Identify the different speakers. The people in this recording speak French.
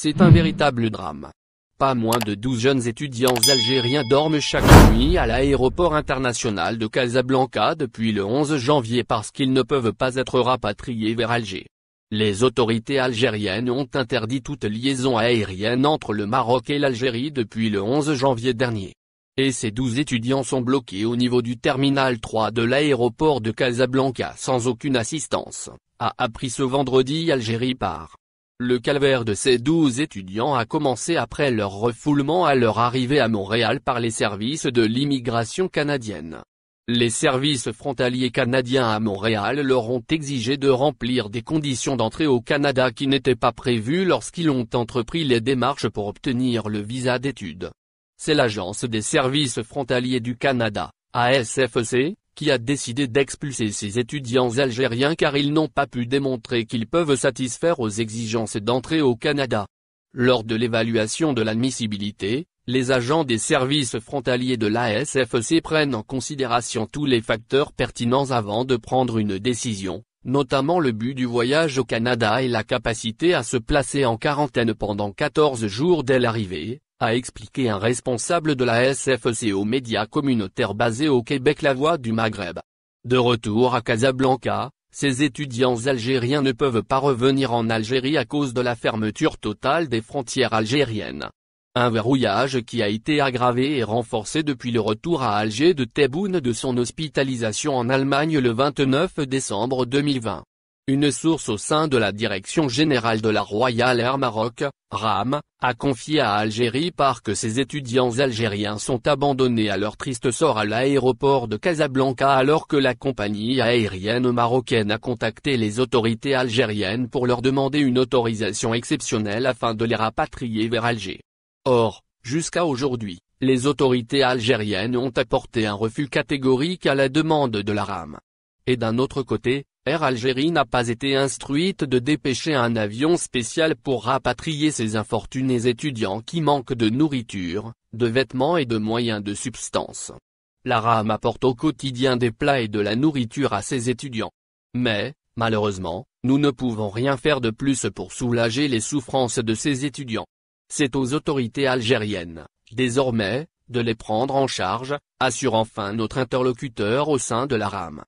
Speaker 1: C'est un véritable drame. Pas moins de 12 jeunes étudiants algériens dorment chaque nuit à l'aéroport international de Casablanca depuis le 11 janvier parce qu'ils ne peuvent pas être rapatriés vers Alger. Les autorités algériennes ont interdit toute liaison aérienne entre le Maroc et l'Algérie depuis le 11 janvier dernier. Et ces 12 étudiants sont bloqués au niveau du terminal 3 de l'aéroport de Casablanca sans aucune assistance, a appris ce vendredi Algérie par. Le calvaire de ces douze étudiants a commencé après leur refoulement à leur arrivée à Montréal par les services de l'immigration canadienne. Les services frontaliers canadiens à Montréal leur ont exigé de remplir des conditions d'entrée au Canada qui n'étaient pas prévues lorsqu'ils ont entrepris les démarches pour obtenir le visa d'études. C'est l'Agence des services frontaliers du Canada, ASFC qui a décidé d'expulser ses étudiants algériens car ils n'ont pas pu démontrer qu'ils peuvent satisfaire aux exigences d'entrée au Canada. Lors de l'évaluation de l'admissibilité, les agents des services frontaliers de l'ASFC prennent en considération tous les facteurs pertinents avant de prendre une décision, notamment le but du voyage au Canada et la capacité à se placer en quarantaine pendant 14 jours dès l'arrivée, a expliqué un responsable de la SFC aux médias communautaires basés au Québec La Voix du Maghreb. De retour à Casablanca, ces étudiants algériens ne peuvent pas revenir en Algérie à cause de la fermeture totale des frontières algériennes. Un verrouillage qui a été aggravé et renforcé depuis le retour à Alger de Tebboune de son hospitalisation en Allemagne le 29 décembre 2020. Une source au sein de la Direction Générale de la Royal Air Maroc, Ram, a confié à Algérie par que ses étudiants algériens sont abandonnés à leur triste sort à l'aéroport de Casablanca alors que la compagnie aérienne marocaine a contacté les autorités algériennes pour leur demander une autorisation exceptionnelle afin de les rapatrier vers Alger. Or, jusqu'à aujourd'hui, les autorités algériennes ont apporté un refus catégorique à la demande de la Ram. Et d'un autre côté, Air Algérie n'a pas été instruite de dépêcher un avion spécial pour rapatrier ces infortunés étudiants qui manquent de nourriture, de vêtements et de moyens de substance. La RAM apporte au quotidien des plats et de la nourriture à ses étudiants. Mais, malheureusement, nous ne pouvons rien faire de plus pour soulager les souffrances de ces étudiants. C'est aux autorités algériennes, désormais, de les prendre en charge, assure enfin notre interlocuteur au sein de la RAM.